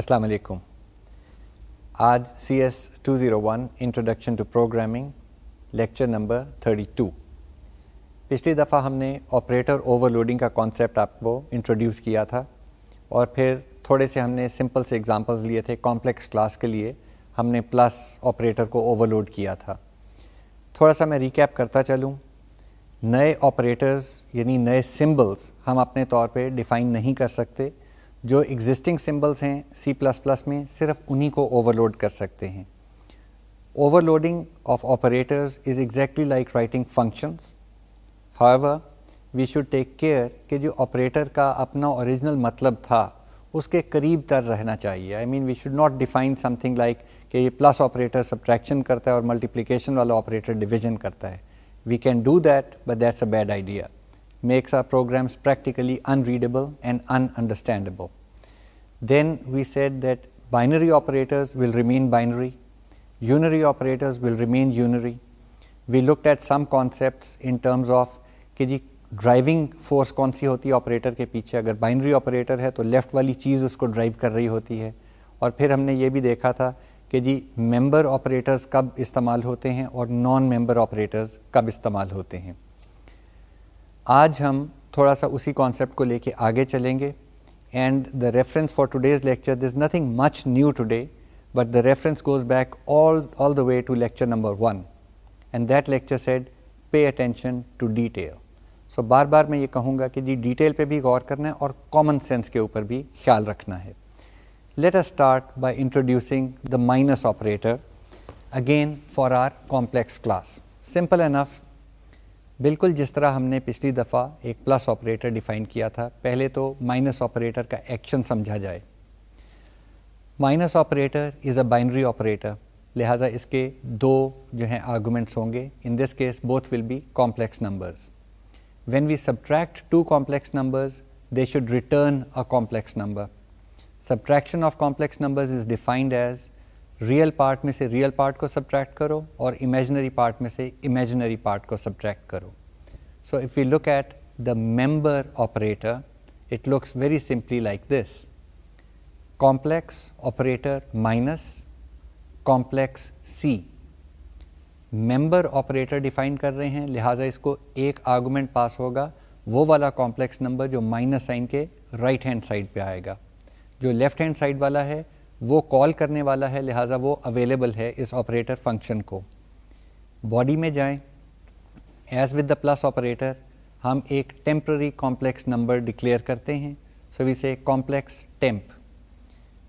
अस्सलाम वालेकुम आज C S two zero one introduction to programming lecture number thirty two पिछली दफ़ा हमने ऑपरेटर ओवरलोडिंग का कॉन्सेप्ट आपको इंट्रोड्यूस किया था और फिर थोड़े से हमने सिंपल से एग्जांपल्स लिए थे कॉम्प्लेक्स क्लास के लिए हमने प्लस ऑपरेटर को ओवरलोड किया था थोड़ा सा मैं रिकैप करता चलूँ नए ऑपरेटर्स यानी नए सिम्बल्स हम अपने तौर पे डिफ़ाइन नहीं कर सकते जो एग्जिस्टिंग सिंबल्स हैं सी प्लस प्लस में सिर्फ उन्हीं को ओवरलोड कर सकते हैं overloading of operators is exactly like writing functions however we should take care कि जो ऑपरेटर का अपना ओरिजिनल मतलब था उसके करीब तर रहना चाहिए I mean we should not define something like कि ये प्लस ऑपरेटर सब्ट्रैक्शन करता है और मल्टीप्लीकेशन वाला ऑपरेटर डिवीजन करता है we can do that but that's a bad idea makes our programs practically unreadable and ununderstandable. Then we said that binary operators will remain binary, unary operators will remain unary. We looked at some concepts in terms of कि जी driving force कौन सी होती है operator के पीछे अगर binary operator है तो left वाली चीज़ उसको ड्राइव कर रही होती है और फिर हमने ये भी देखा था कि जी मेंबर ऑपरेटर्स कब इस्तेमाल होते हैं और नॉन मेंबर ऑपरेटर्स कब इस्तेमाल होते हैं आज हम थोड़ा सा उसी कॉन्सेप्ट को लेके आगे चलेंगे and the reference for today's lecture this nothing much new today but the reference goes back all all the way to lecture number one and that lecture said pay attention to detail so बार बार मैं ये कहूँगा कि जी detail पे भी गौर करना है और कॉमन सेंस के ऊपर भी ख्याल रखना है let us start by introducing the minus operator again for our complex class simple enough बिल्कुल जिस तरह हमने पिछली दफ़ा एक प्लस ऑपरेटर डिफ़ाइन किया था पहले तो माइनस ऑपरेटर का एक्शन समझा जाए minus operator is a binary operator लिहाजा इसके दो जो हैं आर्गूमेंट्स होंगे in this case both will be complex numbers when we subtract two complex numbers they should return a complex number subtraction of complex numbers is defined as real part में से real part को subtract करो और imaginary part में से imaginary part को subtract करो so if you look at the member operator it looks very simply like this complex operator minus complex C member operator define कर रहे हैं लिहाजा इसको एक आर्गूमेंट पास होगा वो वाला कॉम्प्लेक्स नंबर जो माइनस साइन के राइट हैंड साइड पे आएगा जो लेफ्ट हैंड साइड वाला है वो कॉल करने वाला है लिहाजा वो अवेलेबल है इस ऑपरेटर फंक्शन को बॉडी में जाएं as with the plus operator हम एक टेम्प्ररी कॉम्प्लेक्स नंबर डिक्लेयर करते हैं so we say complex temp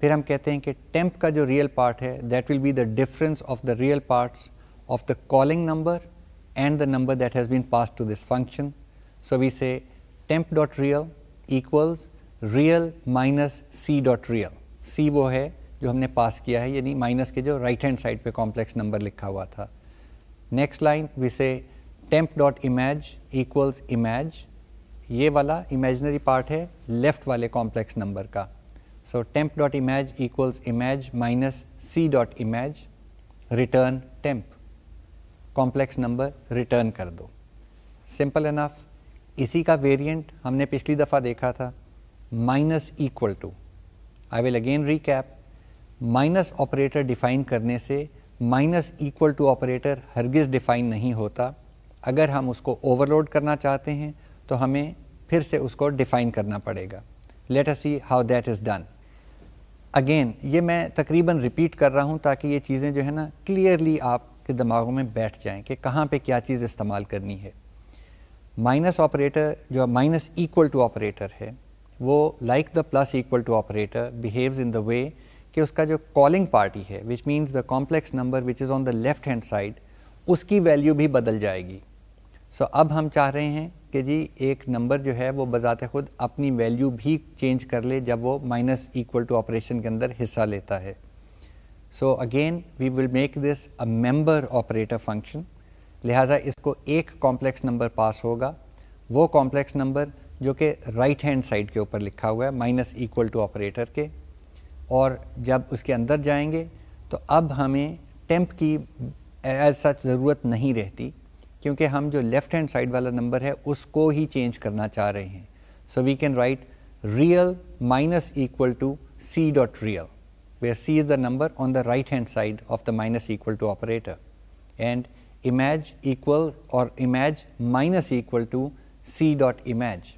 फिर हम कहते हैं कि टेम्प का जो रियल पार्ट है that will be the difference of the real parts of the calling number and the number that has been pass to this function so we say temp dot real equals real minus C dot real C वो है जो हमने पास किया है यानी minus के जो right hand side पे कॉम्प्लेक्स नंबर लिखा हुआ था next line we say temp dot image equals image ये वाला इमेजनरी पार्ट है लेफ्ट वाले कॉम्प्लेक्स नंबर का so temp dot image equals image minus C dot image return temp complex number return कर दो सिंपल इनफ इसी का variant हमने पिछली दफ़ा देखा था minus equal to I will again recap minus operator define करने से माइनस इक्वल टू ऑपरेटर हरगिज़ डिफ़ाइन नहीं होता अगर हम उसको ओवरलोड करना चाहते हैं तो हमें फिर से उसको डिफ़ाइन करना पड़ेगा let us see how that is done again ये मैं तकरीबन रिपीट कर रहा हूँ ताकि ये चीज़ें जो है ना क्लियरली आपके दिमागों में बैठ जाएं कि कहाँ पे क्या चीज़ इस्तेमाल करनी है माइनस ऑपरेटर जो माइनस इक्वल टू ऑपरेटर है वो like the plus equal to operator behaves in the way कि उसका जो कॉलिंग पार्टी है which means the complex number which is on the left hand side उसकी वैल्यू भी बदल जाएगी सो so, अब हम चाह रहे हैं कि जी एक नंबर जो है वो बज़ात खुद अपनी वैल्यू भी चेंज कर ले जब वो माइनस इक्वल टू ऑपरेशन के अंदर हिस्सा लेता है so again we will make this a member operator function लिहाजा इसको एक कॉम्प्लेक्स नंबर पास होगा वो कॉम्प्लेक्स नंबर जो कि राइट हैंड साइड के ऊपर लिखा हुआ है माइनस इक्वल टू ऑपरेटर के और जब उसके अंदर जाएंगे तो अब हमें टेम्प की एज सच ज़रूरत नहीं रहती क्योंकि हम जो लेफ्ट हैंड साइड वाला नंबर है उसको ही चेंज करना चाह रहे हैं so we can write real minus equal to C dot real where C is the number on the right hand side of the minus equal to operator and image equal और image minus equal to C dot image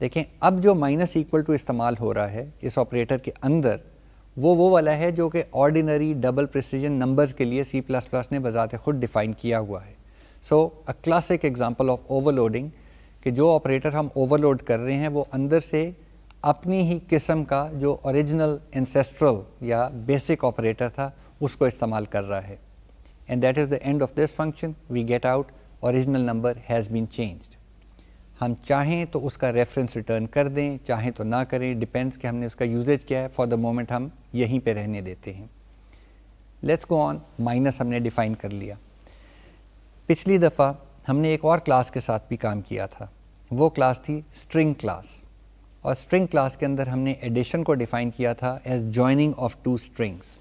देखें अब जो minus equal to इस्तेमाल हो रहा है इस operator के अंदर वो वो वाला है जो कि ऑर्डिनरी डबल प्रिसीजन नंबर्स के लिए सी प्लस प्लस ने बजात खुद डिफ़ाइन किया हुआ है so a classic example of overloading कि जो ऑपरेटर हम ओवरलोड कर रहे हैं वो अंदर से अपनी ही किस्म का जो ओरिजिनल इंसेस्ट्रल या बेसिक ऑपरेटर था उसको इस्तेमाल कर रहा है and that is the end of this function we get out original number has been changed हम चाहें तो उसका रेफरेंस रिटर्न कर दें चाहें तो ना करें डिपेंड्स कि हमने उसका यूजेज किया है फॉर द मोमेंट हम यहीं पे रहने देते हैं लेट्स गो ऑन माइनस हमने डिफ़ाइन कर लिया पिछली दफ़ा हमने एक और क्लास के साथ भी काम किया था वो क्लास थी स्ट्रिंग क्लास और स्ट्रिंग क्लास के अंदर हमने एडिशन को डिफ़ाइन किया था as joining of two strings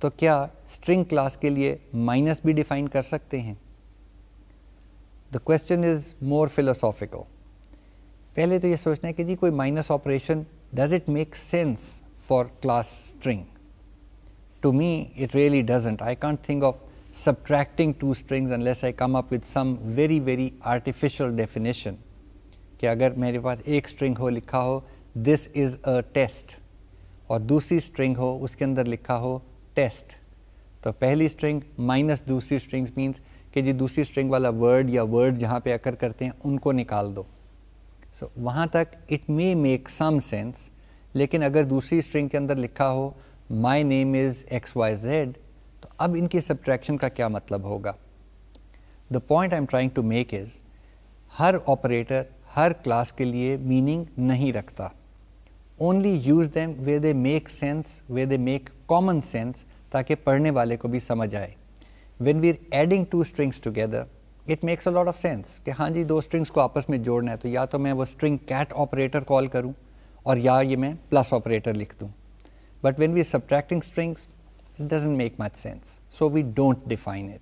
तो क्या स्ट्रिंग क्लास के लिए माइनस भी डिफ़ाइन कर सकते हैं The question is more philosophical. पहले तो ये सोचना है कि जी कोई minus operation does it make sense for class string? To me, it really doesn't. I can't think of subtracting two strings unless I come up with some very very artificial definition कि अगर मेरे पास एक string हो लिखा हो this is a test और दूसरी string हो उसके अंदर लिखा हो test तो पहली string minus दूसरी strings means कि जी दूसरी स्ट्रिंग वाला वर्ड या वर्ड जहाँ पे अकर करते हैं उनको निकाल दो सो so, वहाँ तक it may make some sense लेकिन अगर दूसरी स्ट्रिंग के अंदर लिखा हो my name is X Y Z तो अब इनकी सब्ट्रैक्शन का क्या मतलब होगा the point I am trying to make is हर ऑपरेटर हर क्लास के लिए मीनिंग नहीं रखता only use them way they make sense way they make common sense ताकि पढ़ने वाले को भी समझ आए when we're adding two strings together, it makes a lot of sense. कि हाँ जी दो strings को आपस में जोड़ना है तो या तो मैं वो string cat operator call करूँ और या ये मैं plus operator लिख But when we're subtracting strings, it doesn't make much sense. So we don't define it.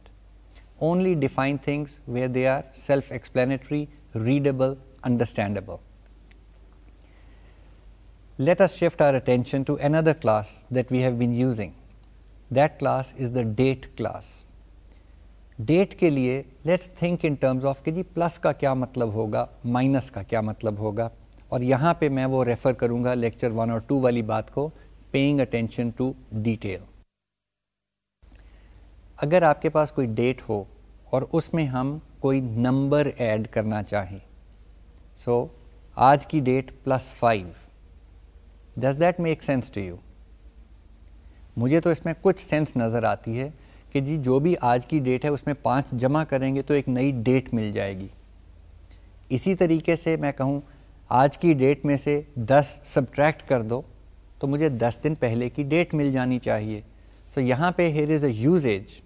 Only define things where they are self-explanatory, readable, understandable. Let us shift our attention to another class that we have been using. That class is the date class. Date के लिए let's think in terms of कि जी plus का क्या मतलब होगा minus का क्या मतलब होगा और यहाँ पे मैं वो रेफ़र करूँगा लेक्चर वन और टू वाली बात को पेइंग अटेंशन टू डिटेल अगर आपके पास कोई डेट हो और उसमें हम कोई नंबर ऐड करना चाहें सो so, आज की date plus five does that make sense to you मुझे तो इसमें कुछ सेंस नज़र आती है कि जी जो भी आज की डेट है उसमें पाँच जमा करेंगे तो एक नई डेट मिल जाएगी इसी तरीके से मैं कहूँ आज की डेट में से दस सब्ट्रैक्ट कर दो तो मुझे दस दिन पहले की डेट मिल जानी चाहिए सो so, यहाँ पे here is a usages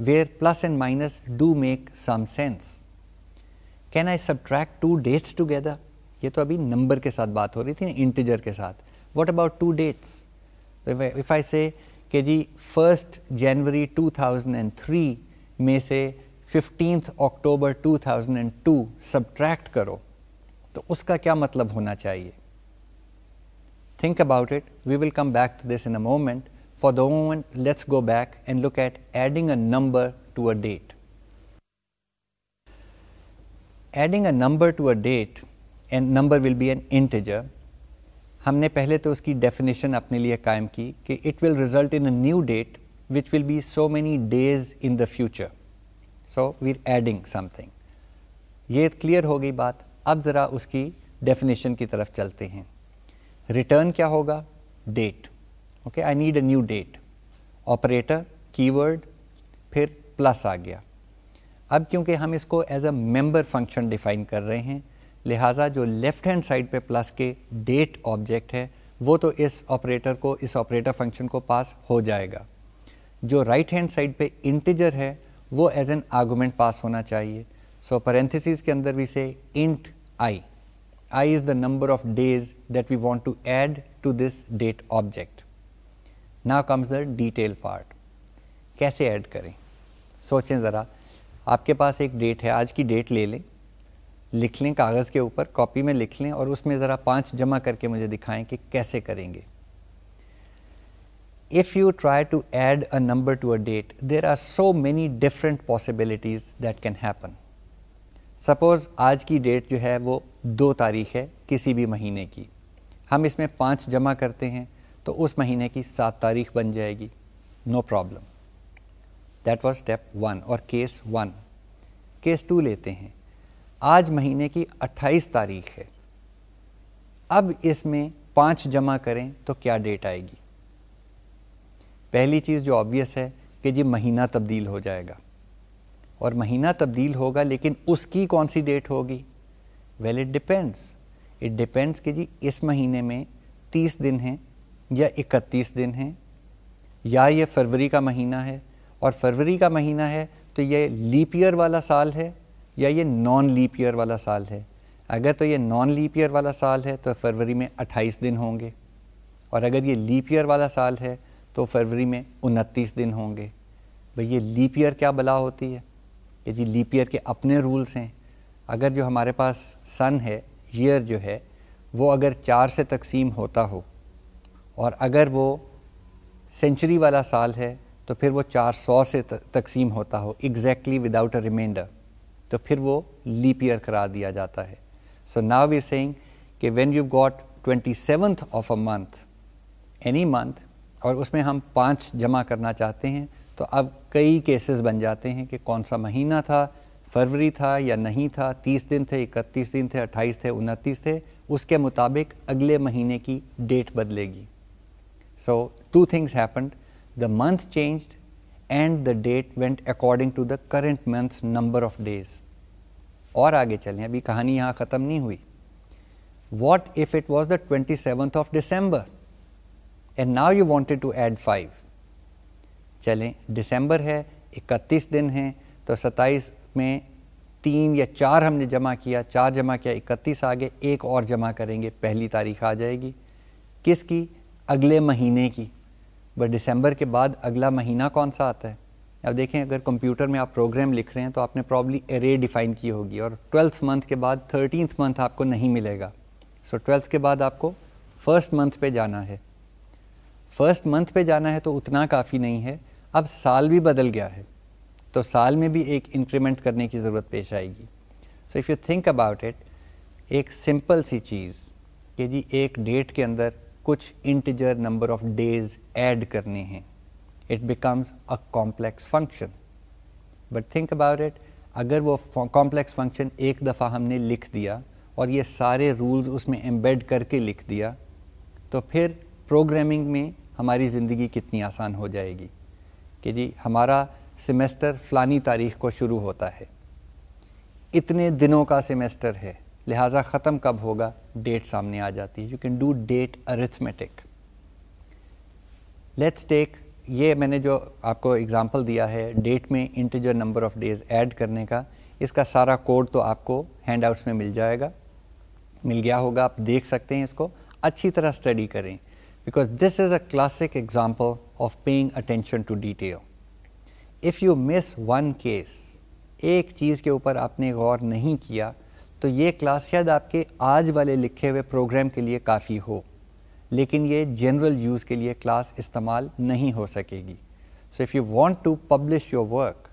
where plus and minus do make some sense can I subtract two dates together ये तो अभी नंबर के साथ बात हो रही थी इंटीजर के साथ what about two dates if I say कि जी फर्स्ट जनवरी 2003 में से से fifteenth October 2002 subtract करो तो उसका क्या मतलब होना चाहिए think about it. We will come back to this in a moment. For the moment, let's go back and look at adding a number to a date. Adding a number to a date, a number will be an integer, हमने पहले तो उसकी definition अपने लिए कायम की कि it will result in a new date which will be so many days in the future so we adding something ये क्लियर हो गई बात अब ज़रा उसकी डेफिनेशन की तरफ चलते हैं रिटर्न क्या होगा date okay I need a new date operator keyword फिर प्लस आ गया अब क्योंकि हम इसको as a member function define कर रहे हैं लिहाजा जो लेफ़्ट हैंड साइड पे प्लस के डेट ऑब्जेक्ट है वो तो इस ऑपरेटर को इस ऑपरेटर फंक्शन को पास हो जाएगा जो राइट हैंड साइड पे इंटीजर है वो एज एन आर्गूमेंट पास होना चाहिए सो so, के अंदर भी say int I I is the number of days that we want to add to this date object now comes the detail part कैसे add करें सोचें ज़रा आपके पास एक डेट है आज की डेट ले लें लिख लें कागज़ के ऊपर कॉपी में लिख लें और उसमें ज़रा पाँच जमा करके मुझे दिखाएं कि कैसे करेंगे if you try to add a number to a date there are so many different possibilities that can happen suppose आज की डेट जो है वो दो तारीख है किसी भी महीने की हम इसमें पाँच जमा करते हैं तो उस महीने की सात तारीख बन जाएगी no problem that was step one और केस वन केस टू लेते हैं आज महीने की 28 तारीख है अब इसमें पाँच जमा करें तो क्या डेट आएगी पहली चीज़ जो ऑब्वियस है कि जी महीना तब्दील हो जाएगा और महीना तब्दील होगा लेकिन उसकी कौन सी डेट होगी well it depends it depends कि जी इस महीने में 30 दिन हैं या 31 दिन हैं या ये फरवरी का महीना है और फरवरी का महीना है तो ये लीप ईयर वाला साल है या ये नॉन लीप ईयर वाला साल है अगर तो ये नॉन लीप ईयर वाला साल है तो फरवरी में 28 दिन होंगे और अगर ये लीप ईयर वाला साल है तो फरवरी में उनतीस दिन होंगे भाई ये लीप ईयर क्या बला होती है कि जी लीप ईयर के अपने रूल्स हैं अगर जो हमारे पास सन है ईयर जो है वो अगर चार से तकसीम होता हो और अगर वो सेंचुरी वाला साल है तो फिर वो चार सौ से तकसीम होता हो एग्जैक्टली विदाउट अ रिमाइंडर तो फिर वो लीप ईयर करार दिया जाता है सो नाउ वी सेइंग कि when you got twenty seventh of a month any month और उसमें हम पाँच जमा करना चाहते हैं तो अब कई केसेस बन जाते हैं कि कौन सा महीना था फरवरी था या नहीं था तीस दिन थे इकतीस दिन थे अट्ठाईस थे उनतीस थे उसके मुताबिक अगले महीने की डेट बदलेगी so two things happened the month changed and the date went according to the current month number of days और आगे चलें अभी कहानी यहाँ ख़त्म नहीं हुई what if it was the twenty seventh of December and now you wanted to add five चलें डिसम्बर है इकतीस दिन है तो सत्ताईस में तीन या चार हमने जमा किया चार जमा किया इकतीस आगे एक और जमा करेंगे पहली तारीख आ जाएगी किसकी अगले महीने की बट दिसंबर के बाद अगला महीना कौन सा आता है अब देखें अगर कंप्यूटर में आप प्रोग्राम लिख रहे हैं तो आपने प्रॉब्ली एरे डिफ़ाइन की होगी और ट्वेल्थ मंथ के बाद थर्टीनथ मंथ आपको नहीं मिलेगा सो so, ट्वेल्थ के बाद आपको फर्स्ट मंथ पे जाना है फर्स्ट मंथ पे जाना है तो उतना काफ़ी नहीं है अब साल भी बदल गया है तो साल में भी एक इंक्रीमेंट करने की ज़रूरत पेश आएगी so if you think about it एक सिंपल सी चीज़ कि जी एक डेट के अंदर कुछ integer number of days add करने हैं it becomes a complex function but think about it अगर वो कॉम्प्लेक्स फंक्शन एक दफ़ा हमने लिख दिया और ये सारे रूल्स उसमें एम्बेड करके लिख दिया तो फिर प्रोग्रामिंग में हमारी ज़िंदगी कितनी आसान हो जाएगी कि जी हमारा सेमेस्टर फ़लानी तारीख को शुरू होता है इतने दिनों का सेमेस्टर है लिहाजा ख़त्म कब होगा डेट सामने आ जाती है you can do date arithmetic let's take ये मैंने जो आपको एग्ज़ाम्पल दिया है डेट में integer number of days add करने का इसका सारा कोड तो आपको हैंड आउट्स में मिल जाएगा मिल गया होगा आप देख सकते हैं इसको अच्छी तरह स्टडी करें because this is a classic example of paying attention to detail if you miss one case एक चीज़ के ऊपर आपने गौर नहीं किया तो ये क्लास शायद आपके आज वाले लिखे हुए प्रोग्राम के लिए काफ़ी हो लेकिन ये जनरल यूज़ के लिए क्लास इस्तेमाल नहीं हो सकेगी so if you want to publish your work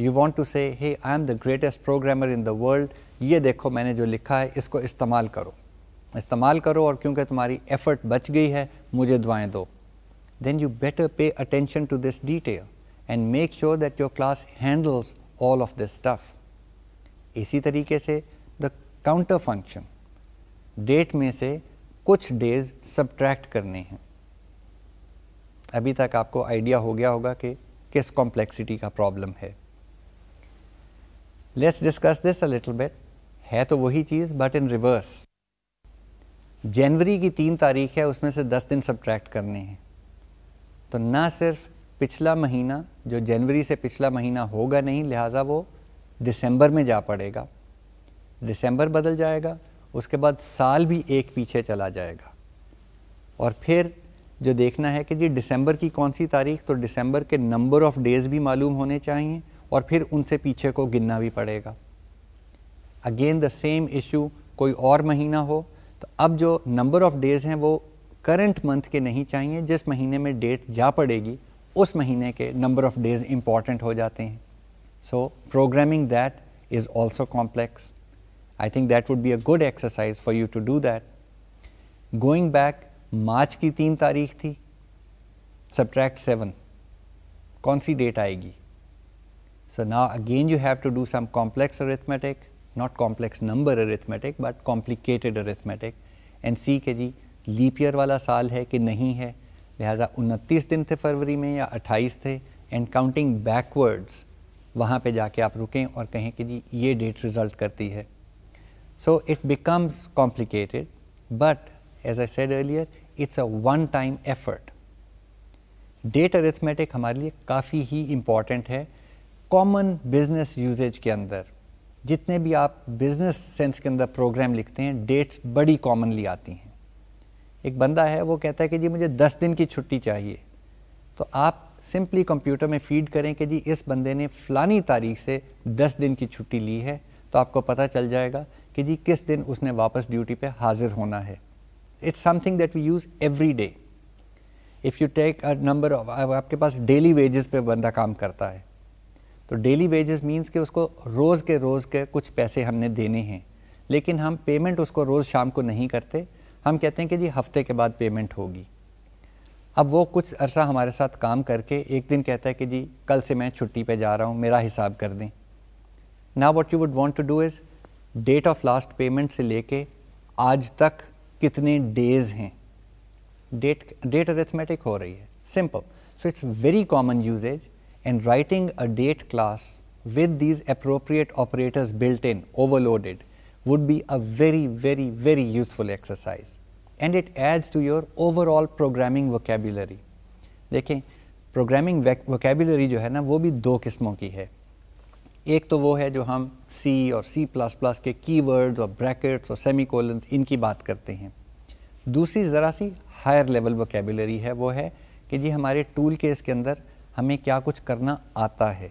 you want to say hey I am the greatest programmer in the world ये देखो मैंने जो लिखा है इसको इस्तेमाल करो इस्तेमाल करो और क्योंकि तुम्हारी एफर्ट बच गई है मुझे दुआएं दो then you better pay attention to this detail and make sure that your class handles all of this stuff इसी तरीके से काउंटर फंक्शन डेट में से कुछ डेज सब्ट्रैक्ट करने हैं अभी तक आपको आइडिया हो गया होगा कि किस कॉम्प्लेक्सिटी का प्रॉब्लम है let's discuss this a little bit है तो वही चीज़ बट इन रिवर्स जनवरी की तीन तारीख है उसमें से दस दिन सब्ट्रैक्ट करने हैं तो ना सिर्फ पिछला महीना जो जनवरी से पिछला महीना होगा नहीं लिहाजा वो दिसंबर में जा पड़ेगा दिसंबर बदल जाएगा उसके बाद साल भी एक पीछे चला जाएगा और फिर जो देखना है कि जी दिसंबर की कौन सी तारीख तो दिसंबर के नंबर ऑफ़ डेज़ भी मालूम होने चाहिए और फिर उनसे पीछे को गिनना भी पड़ेगा अगेन द सेम इशू कोई और महीना हो तो अब जो नंबर ऑफ़ डेज़ हैं वो करंट मंथ के नहीं चाहिए जिस महीने में डेट जा पड़ेगी उस महीने के नंबर ऑफ़ डेज़ इम्पॉर्टेंट हो जाते हैं so programming that is also complex I think that would be a good exercise for you to do that going back मार्च की तीन तारीख थी सब्ट्रैक्ट सेवन कौन सी डेट आएगी सो ना again you have to do some complex arithmetic not complex number arithmetic but complicated arithmetic and सी के जी लीप ईयर वाला साल है कि नहीं है लिहाजा उनतीस दिन थे फरवरी में या अट्ठाईस थे एंड काउंटिंग बैकवर्ड्स वहाँ पे जाके आप रुकें और कहें कि जी ये डेट रिज़ल्ट करती है So it becomes complicated, but as I said earlier, it's a one time effort. Date arithmetic हमारे लिए काफ़ी ही इम्पॉर्टेंट है कॉमन बिजनेस यूजेज के अंदर जितने भी आप बिजनेस सेंस के अंदर प्रोग्राम लिखते हैं डेट्स बड़ी कॉमनली आती हैं एक बंदा है वो कहता है कि जी मुझे दस दिन की छुट्टी चाहिए तो आप सिंपली कंप्यूटर में फीड करें कि जी इस बंदे ने फ़लानी तारीख से दस दिन की छुट्टी ली है तो आपको पता चल जाएगा कि जी किस दिन उसने वापस ड्यूटी पे हाजिर होना है it's something that we use every day if you take a number आपके पास डेली वेजेस पे बंदा काम करता है तो डेली वेजेस मींस कि उसको रोज़ के रोज़ के कुछ पैसे हमने देने हैं लेकिन हम पेमेंट उसको रोज़ शाम को नहीं करते हम कहते हैं कि जी हफ्ते के बाद पेमेंट होगी अब वो कुछ अरसा हमारे साथ काम करके एक दिन कहता है कि जी कल से मैं छुट्टी पे जा रहा हूँ मेरा हिसाब कर दें ना what you would want to do is date of last payment से लेके आज तक कितने डेज हैं डेट डेट अरेथमेटिक हो रही है simple so it's very common usages and writing a date class with these appropriate operators built in overloaded would be a very very very useful exercise and it adds to your overall programming vocabulary देखें programming vocabulary जो है ना वो भी दो किस्मों की है एक तो वो है जो हम C और C++ के कीवर्ड्स और ब्रैकेट्स और सेमी कोलन इनकी बात करते हैं दूसरी ज़रा सी हायर लेवल वोकेबलरी है वो है कि जी हमारे टूल के इसके अंदर हमें क्या कुछ करना आता है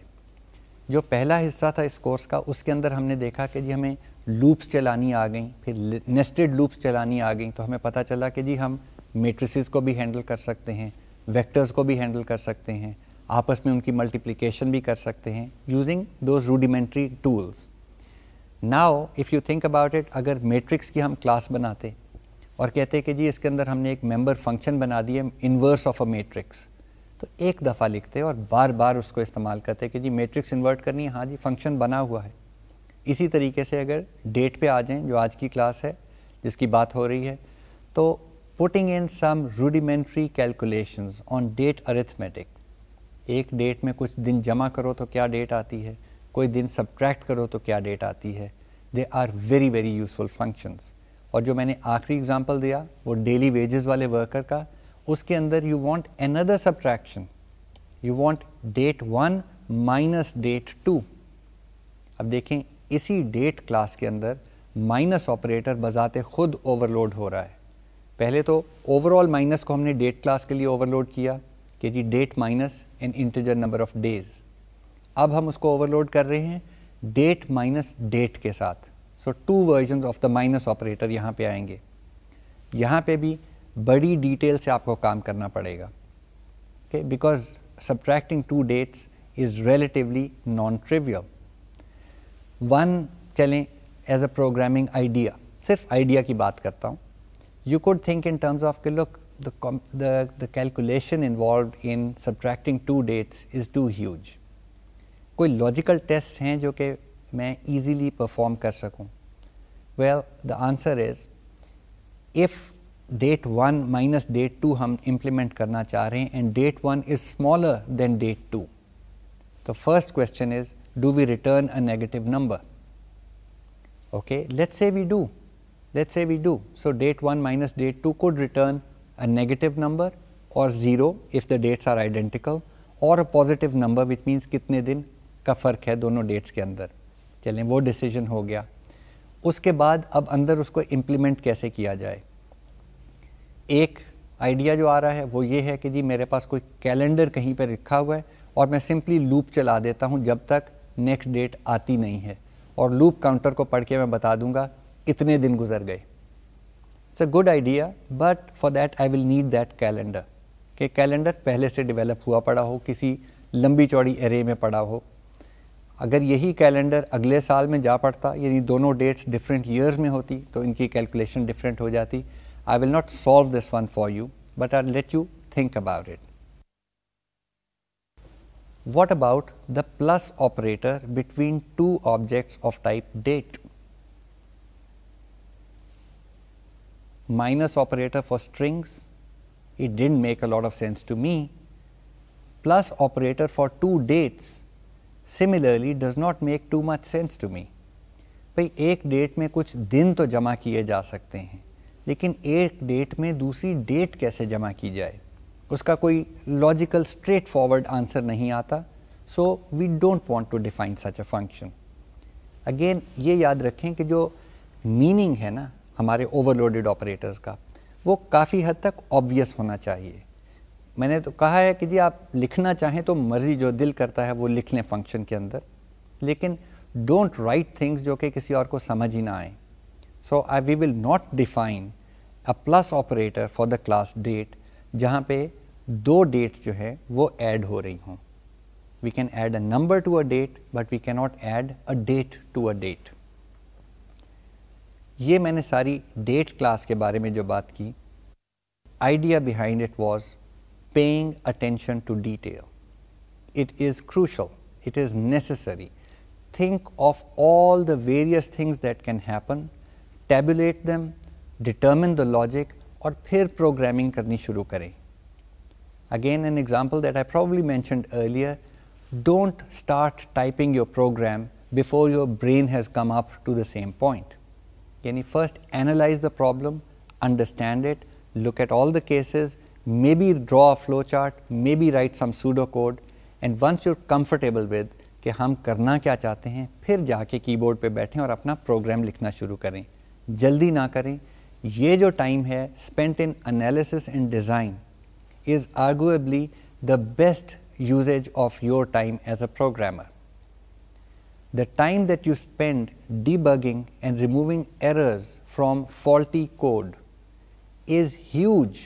जो पहला हिस्सा था इस कोर्स का उसके अंदर हमने देखा कि जी हमें लूप्स चलानी आ गई फिर नेस्टेड लूप्स चलानी आ गई तो हमें पता चला कि जी हम मेट्रिस को भी हैंडल कर सकते हैं वेक्टर्स को भी हैंडल कर सकते हैं आपस में उनकी मल्टीप्लिकेशन भी कर सकते हैं using those rudimentary tools now if you think about it अगर मेट्रिक्स की हम क्लास बनाते और कहते कि जी इसके अंदर हमने एक मेंबर फंक्शन बना दिया इन्वर्स ऑफ अ मेट्रिक्स तो एक दफ़ा लिखते और बार बार उसको इस्तेमाल करते कि जी मेट्रिक्स इन्वर्ट करनी है हाँ जी फंक्शन बना हुआ है इसी तरीके से अगर डेट पे आ जाएं जो आज की क्लास है जिसकी बात हो रही है तो putting in some rudimentary calculations on date arithmetic एक डेट में कुछ दिन जमा करो तो क्या डेट आती है कोई दिन सब्ट्रैक्ट करो तो क्या डेट आती है they are very very useful functions और जो मैंने आखिरी एग्जाम्पल दिया वो डेली वेजेस वाले वर्कर का उसके अंदर you want another subtraction you want date one minus date two अब देखें इसी डेट क्लास के अंदर माइनस ऑपरेटर बजाते खुद ओवरलोड हो रहा है पहले तो ओवरऑल माइनस को हमने डेट क्लास के लिए ओवरलोड किया कि जी date minus an integer number of days अब हम उसको ओवरलोड कर रहे हैं डेट माइनस डेट के साथ so two version of the minus operator यहाँ पे आएंगे यहाँ पे भी बड़ी डिटेल से आपको काम करना पड़ेगा okay because subtracting two dates is relatively non trivial one चलें एज अ प्रोग्रामिंग आइडिया सिर्फ आइडिया की बात करता हूँ you could think in terms of के look the, the, the calculation involved in subtracting two dates is too huge. कोई logical tests हैं जो कि मैं इजीली कर सकूं? Well, the answer is, if date 1 minus date 2 हम implement करना चाह रहे हैं and date 1 is smaller than date 2, the first question is, do we return a negative number? Okay, let's say we do. Let's say we do. So, date 1 minus date 2 could return a negative number or 0 if the dates are identical और a positive number which means कितने दिन का फ़र्क है दोनों dates के अंदर चलें वो डिसीजन हो गया उसके बाद अब अंदर उसको इम्प्लीमेंट कैसे किया जाए एक आइडिया जो आ रहा है वो ये है कि जी मेरे पास कोई कैलेंडर कहीं पर रखा हुआ है और मैं सिंपली लूप चला देता हूँ जब तक नेक्स्ट डेट आती नहीं है और लूप काउंटर को पढ़ के मैं बता दूंगा इतने दिन गुजर गए it's a good idea, but for that I will need that calendar. Okay, calendar pehle se develop hua pada ho, kisi lambi chodi array mein pada ho. Agar yehi calendar agle saal mein ja padta, yani dono dates different years me hoti, to inki calculation different ho jati. I will not solve this one for you, but I'll let you think about it. What about the plus operator between two objects of type date? minus operator for strings, it didn't make a lot of sense to me. Plus operator for two dates, similarly does not make too much sense to me. भाई एक date में कुछ दिन तो जमा किए जा सकते हैं लेकिन एक डेट में दूसरी डेट कैसे जमा की जाए उसका कोई लॉजिकल स्ट्रेट फॉरवर्ड आंसर नहीं आता so we don't want to define such a function again ये याद रखें कि जो मीनिंग है ना हमारे ओवरलोडेड ऑपरेटर्स का वो काफ़ी हद तक ऑब्वियस होना चाहिए मैंने तो कहा है कि जी आप लिखना चाहें तो मर्ज़ी जो दिल करता है वो लिख लें फंक्शन के अंदर लेकिन डोंट राइट थिंग्स जो कि किसी और को समझ ही ना आए so I we will not define a plus operator for the class date जहाँ पे दो डेट्स जो है वो ऐड हो रही हों we can add a number to a date but we cannot add a date to a अ डेट ये मैंने सारी डेट क्लास के बारे में जो बात की idea behind it was paying attention to detail it is crucial it is necessary think of all the various things that can happen tabulate them determine the logic और फिर प्रोग्रामिंग करनी शुरू करें again an example that I probably mention earlier don't start typing your program before your brain has come up to the same point Can you first analyze the problem, understand it, look at all the cases, maybe draw a flowchart, maybe write some pseudocode and once you're comfortable with कि हम करना क्या चाहते हैं फिर जाके keyboard पे बैठें और अपना प्रोग्राम लिखना शुरू करें जल्दी ना करें ये जो टाइम है spent in analysis and design is arguably the best usage of your time as a programmer the time that you spend debugging and removing errors from faulty code is huge.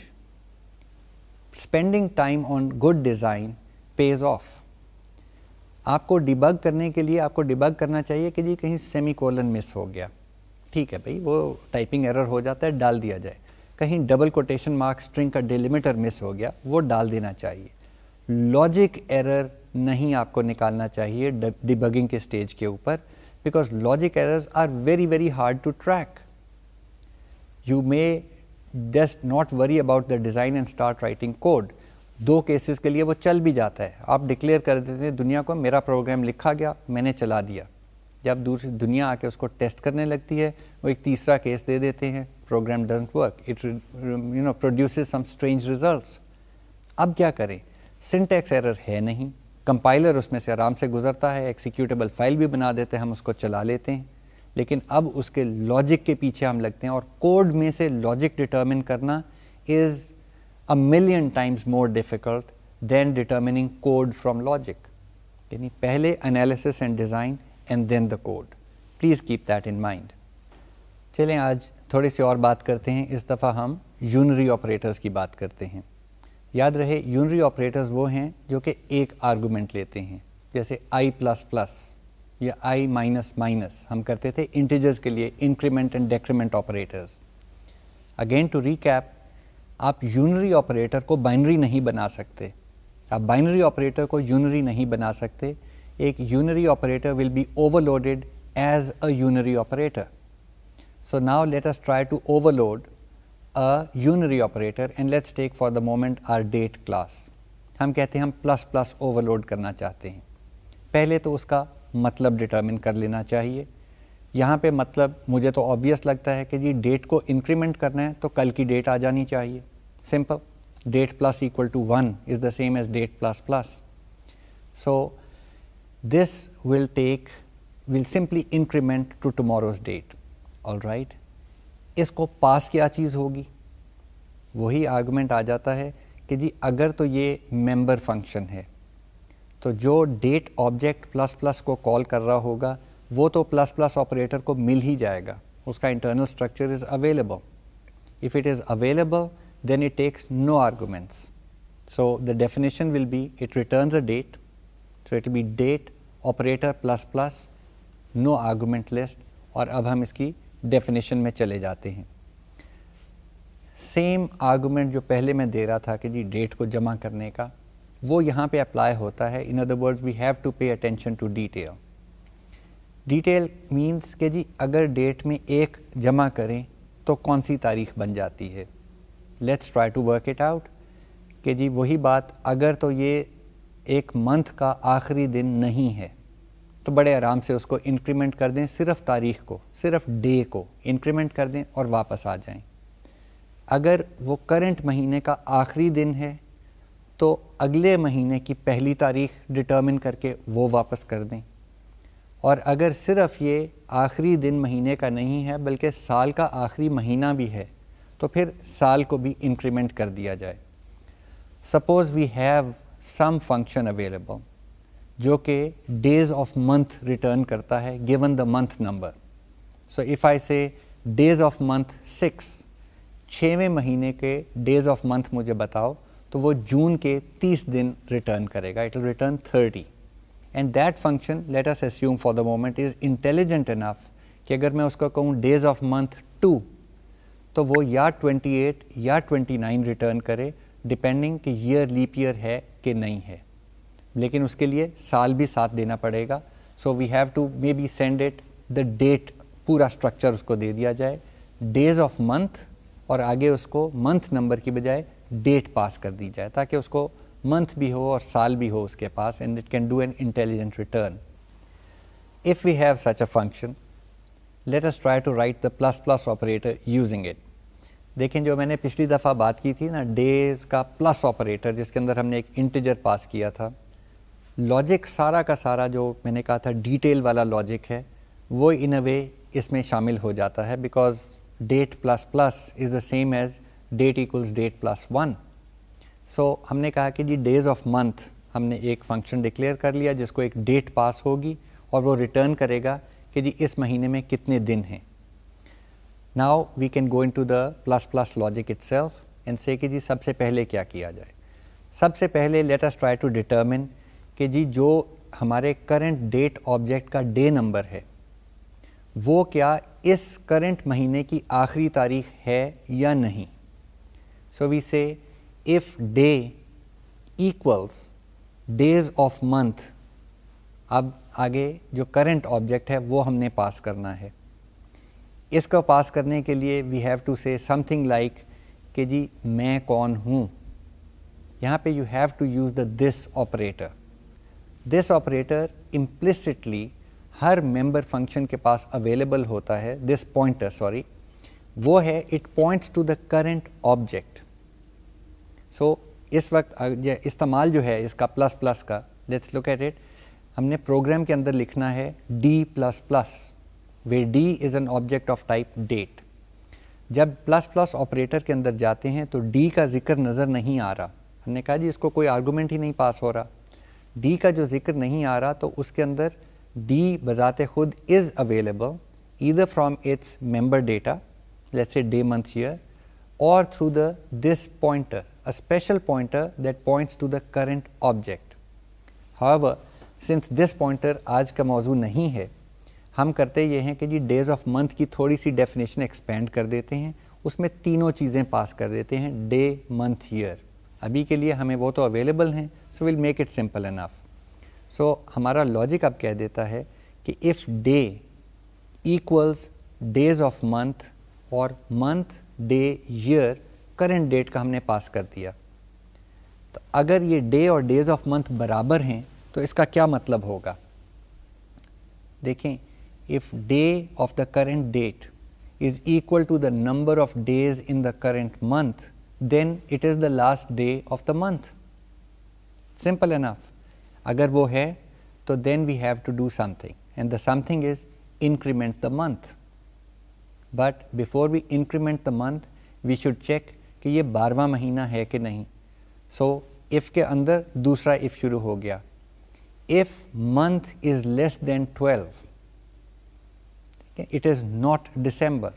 Spending time on good design pays off. आपको debug करने के लिए आपको debug करना चाहिए कि जी कहीं semi colon miss हो गया ठीक है भाई वो टाइपिंग एरर हो जाता है डाल दिया जाए कहीं डबल कोटेशन मार्क स्ट्रिंग का डिलिमिटर मिस हो गया वो डाल देना चाहिए लॉजिक एरर नहीं आपको निकालना चाहिए डिबगिंग के स्टेज के ऊपर because logic errors are very very hard to track you may just not worry about the design and start writing code दो केसेस के लिए वो चल भी जाता है आप डिक्लेयर कर देते हैं दुनिया को मेरा प्रोग्राम लिखा गया मैंने चला दिया जब दूसरी दुनिया आके उसको टेस्ट करने लगती है वो एक तीसरा केस दे देते हैं program doesn't work it you know produces some strange results अब क्या करें सिंटेक्स एरर है नहीं कंपाइलर उसमें से आराम से गुजरता है एक्सिक्यूटेबल फाइल भी बना देते हैं हम उसको चला लेते हैं लेकिन अब उसके लॉजिक के पीछे हम लगते हैं और कोड में से लॉजिक डिटर्मिन करना is a million times more difficult than determining code from logic यानी पहले analysis and design and then the code please keep that in mind चलें आज थोड़ी सी और बात करते हैं इस दफ़ा हम यूनरी ऑपरेटर्स की बात करते हैं याद रहे यूनरी ऑपरेटर्स वो हैं जो कि एक आर्गूमेंट लेते हैं जैसे आई प्लस प्लस या आई माइनस माइनस हम करते थे इंटीजर्स के लिए increment and decrement operators again to recap आप यूनरी ऑपरेटर को बाइनरी नहीं बना सकते आप बाइनरी ऑपरेटर को यूनरी नहीं बना सकते एक unary operator will be overloaded as a unary operator so now let us try to overload a unary operator and let's take for the moment our date class. हम कहते हैं हम plus plus overload करना चाहते हैं पहले तो उसका मतलब डिटर्मिन कर लेना चाहिए यहाँ पे मतलब मुझे तो ऑब्वियस लगता है कि जी डेट को इंक्रीमेंट करना है तो कल की डेट आ जानी चाहिए simple date plus equal to one is the same as date plus plus so this will take will simply increment to tomorrow's date all right इसको पास क्या चीज़ होगी वही आर्गूमेंट आ जाता है कि जी अगर तो ये मेंबर फंक्शन है तो जो डेट ऑब्जेक्ट प्लस प्लस को कॉल कर रहा होगा वो तो प्लस प्लस ऑपरेटर को मिल ही जाएगा उसका internal structure is available if it is available then it takes no arguments so the definition will be it return a date so it be date operator plus plus no no list और अब हम इसकी definition में चले जाते हैं same argument जो पहले मैं दे रहा था कि जी डेट को जमा करने का वो यहाँ पे अप्लाई होता है in other words we have to pay attention to detail detail means के जी अगर डेट में एक जमा करें तो कौन सी तारीख बन जाती है let's try to work it out कि जी वही बात अगर तो ये एक मंथ का आखिरी दिन नहीं है तो बड़े आराम से उसको इंक्रीमेंट कर दें सिर्फ तारीख को सिर्फ डे को इंक्रीमेंट कर दें और वापस आ जाएं। अगर वो करंट महीने का आखिरी दिन है तो अगले महीने की पहली तारीख डिटर्मिन करके वो वापस कर दें और अगर सिर्फ ये आखिरी दिन महीने का नहीं है बल्कि साल का आखिरी महीना भी है तो फिर साल को भी इंक्रीमेंट कर दिया जाए suppose we have some function available जो कि डेज ऑफ मंथ रिटर्न करता है given the month number so if I say days of month six छवें महीने के डेज ऑफ मंथ मुझे बताओ तो वो जून के तीस दिन रिटर्न करेगा it will return thirty and that function let us assume for the moment is intelligent enough कि अगर मैं उसको कहूँ डेज ऑफ मंथ टू तो वो या ट्वेंटी एट या ट्वेंटी नाइन रिटर्न करे डिपेंडिंग कि ईयर लीप ईयर है कि नहीं है लेकिन उसके लिए साल भी साथ देना पड़ेगा so we have to may be send it the date पूरा स्ट्रक्चर उसको दे दिया जाए डेज ऑफ मंथ और आगे उसको मंथ नंबर की बजाय डेट पास कर दी जाए ताकि उसको मंथ भी हो और साल भी हो उसके पास and it can do an intelligent return if we have such a function let us try to write the plus plus operator using it देखें जो मैंने पिछली दफ़ा बात की थी ना डेज का प्लस ऑपरेटर जिसके अंदर हमने एक इंटीजर पास किया था लॉजिक सारा का सारा जो मैंने कहा था डिटेल वाला लॉजिक है वो इन अ वे इसमें शामिल हो जाता है because date plus plus is the same as date equals date plus one so हमने कहा कि जी डेज ऑफ मंथ हमने एक फंक्शन डिक्लेयर कर लिया जिसको एक डेट पास होगी और वो रिटर्न करेगा कि जी इस महीने में कितने दिन हैं now we can go into the plus plus logic itself and say कि जी सबसे पहले क्या किया जाए सबसे पहले let us try to determine कि जी जो हमारे करंट डेट ऑब्जेक्ट का डे नंबर है वो क्या इस करंट महीने की आखिरी तारीख है या नहीं so we say if day equals days of month अब आगे जो करंट ऑब्जेक्ट है वो हमने पास करना है इसको पास करने के लिए we have to say something like कि जी मैं कौन हूँ यहाँ पे you have to use the this operator this operator implicitly हर मेंबर फंक्शन के पास अवेलेबल होता है दिस पॉइंटर सॉरी वो है it points to the current object so इस वक्त इस्तेमाल जो है इसका प्लस प्लस का लेट्स लुक एट इट हमने प्रोग्राम के अंदर लिखना है डी प्लस प्लस वे D is an object of type date जब प्लस प्लस ऑपरेटर के अंदर जाते हैं तो डी का जिक्र नज़र नहीं आ रहा हमने कहा जी इसको कोई आर्गूमेंट ही नहीं पास हो रहा डी का जो जिक्र नहीं आ रहा तो उसके अंदर डी बजाते खुद is available either from its member data let's say day month year और through the this pointer a special pointer that points to the current object however since this pointer आज का मौजू नहीं है हम करते ये हैं कि जी डेज ऑफ मंथ की थोड़ी सी डेफिनेशन एक्सपेंड कर देते हैं उसमें तीनों चीज़ें पास कर देते हैं डे मंथ ईयर अभी के लिए हमें वो तो अवेलेबल हैं so we'll make it simple enough. So our logic now says that if day equals days of month or month, day, year current date का हमने पास कर दिया तो अगर ये day और days of month बराबर हैं तो इसका क्या मतलब होगा देखें if day of the current date is equal to the number of days in the current month then it is the last day of the month simple enough agar wo hai so then we have to do something and the something is increment the month but before we increment the month we should check ki ye 12va mahina hai so if ke andar dusra if shuru if month is less than 12 it is not december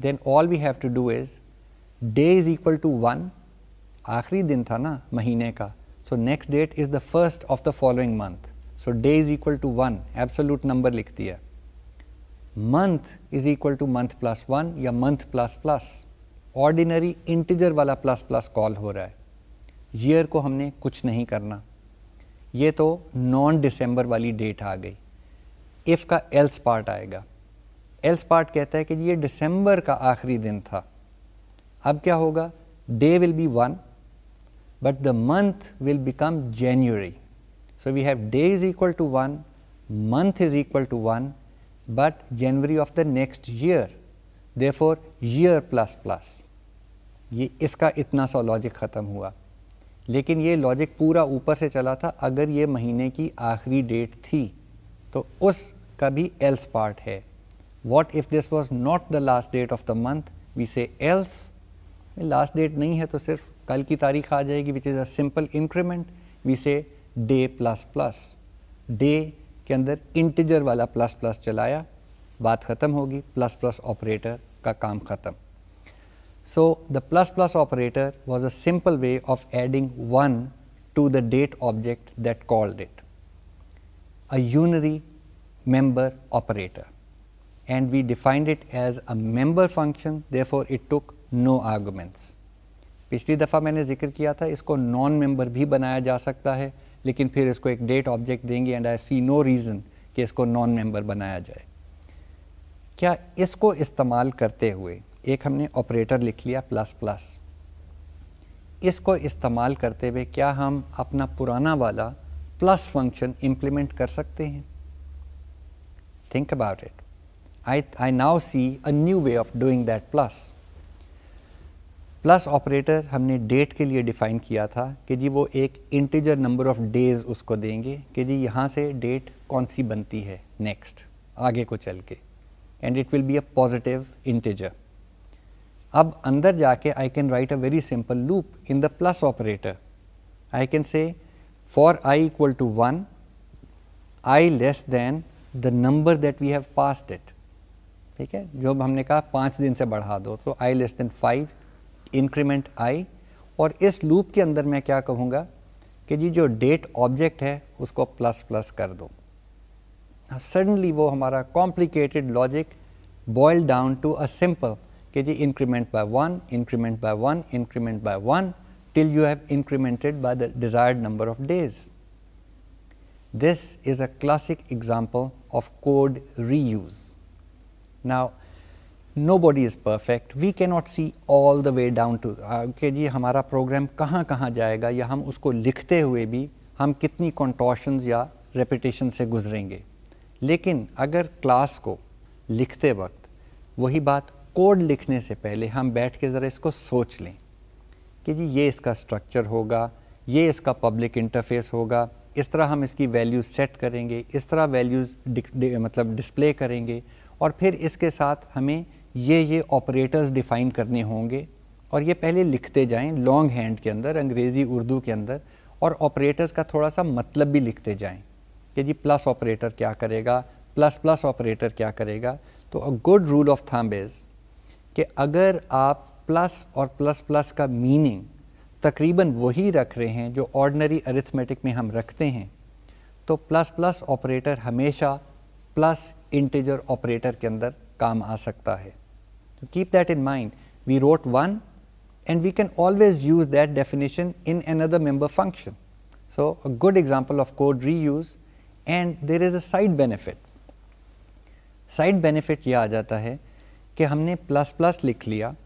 then all we have to do is day is equal to 1 आखिरी दिन था ना महीने so next date is the first of the following month so day is equal to one absolute number लिख दिया month is equal to month plus one या month plus plus ordinary integer वाला plus plus call हो रहा है year को हमने कुछ नहीं करना ये तो नॉन डिसम्बर वाली डेट आ गई इफ़ का एल्स पार्ट आएगा एल्स पार्ट कहता है कि ये डिसम्बर का आखिरी दिन था अब क्या होगा day will be one but the month will become January. So, we have days equal to 1, month is equal to 1, but January of the next year. Therefore, year plus plus. ये इसका इतना सा लॉजिक ख़त्म हुआ लेकिन ये logic पूरा ऊपर से चला था अगर ये महीने की आखिरी डेट थी तो उसका भी एल्स पार्ट है what if this was not the last date of the month we say else last date नहीं है तो सिर्फ कल की तारीख आ जाएगी which is a simple increment we say day plus plus day के अंदर इंटीजर वाला प्लस प्लस चलाया बात ख़त्म होगी प्लस प्लस ऑपरेटर का काम ख़त्म so the plus plus operator was a simple way of adding one to the date object that called it a unary member operator and we defined it as a member function therefore it took no arguments पिछली दफ़ा मैंने जिक्र किया था इसको non member भी बनाया जा सकता है लेकिन फिर इसको एक डेट ऑब्जेक्ट देंगे and I see no reason कि इसको नॉन मेंबर बनाया जाए क्या इसको इस्तेमाल करते हुए एक हमने ऑपरेटर लिख लिया प्लस प्लस इसको इस्तेमाल करते हुए क्या हम अपना पुराना वाला प्लस फंक्शन इम्प्लीमेंट कर सकते हैं think about it I I now see a new way of doing that plus plus operator हमने डेट के लिए डिफ़ाइन किया था कि जी वो एक इंटीजर नंबर ऑफ़ डेज़ उसको देंगे कि जी यहाँ से डेट कौन सी बनती है नेक्स्ट आगे को चल के and it will be a positive integer अब अंदर जाके I can write a very simple loop in the plus operator I can say for I equal to one I less than the number that we have passed it ठीक है जो हमने कहा पाँच दिन से बढ़ा दो तो I less than five increment I और इस लूप के अंदर मैं क्या कहूँगा कि जी जो डेट ऑब्जेक्ट है उसको प्लस प्लस कर दो सडनली वो हमारा complicated logic boil down to a simple कि जी increment by one increment by one increment by one you have incremented incremented the desired number of days this is a classic example of code reuse now is perfect we we not see all the way down to के जी हमारा programme कहाँ कहाँ जाएगा या हम उसको लिखते हुए भी हम कितनी contortions या रेपिटेशन से गुजरेंगे लेकिन अगर क्लास को लिखते वक्त वही बात कोड लिखने से पहले हम बैठ के ज़रा इसको सोच लें कि जी ये इसका स्ट्रक्चर होगा ये इसका पब्लिक इंटरफेस होगा इस तरह हम इसकी वैल्यूज़ सेट करेंगे इस तरह वैल्यूज़ मतलब डिस्प्ले करेंगे और फिर इसके साथ हमें ये ये ऑपरेटर्स डिफ़ाइन करने होंगे और ये पहले लिखते जाएं लॉन्ग हैंड के अंदर अंग्रेज़ी उर्दू के अंदर और ऑपरेटर्स का थोड़ा सा मतलब भी लिखते जाएं कि जी प्लस ऑपरेटर क्या करेगा प्लस प्लस ऑपरेटर क्या करेगा तो a good rule of thumb is कि अगर आप प्लस और प्लस प्लस का मीनिंग तकरीबन वही रख रहे हैं जो ऑर्डनरी अरिथमेटिक में हम रखते हैं तो प्लस प्लस ऑपरेटर हमेशा प्लस इंटीजर ऑपरेटर के अंदर काम आ सकता है keep that in mind. We wrote one, and we can always use that definition in another member function. So a good example of code reuse, and there is a side benefit. Side benefit ya aajata hai, ke humne plus plus likh liya,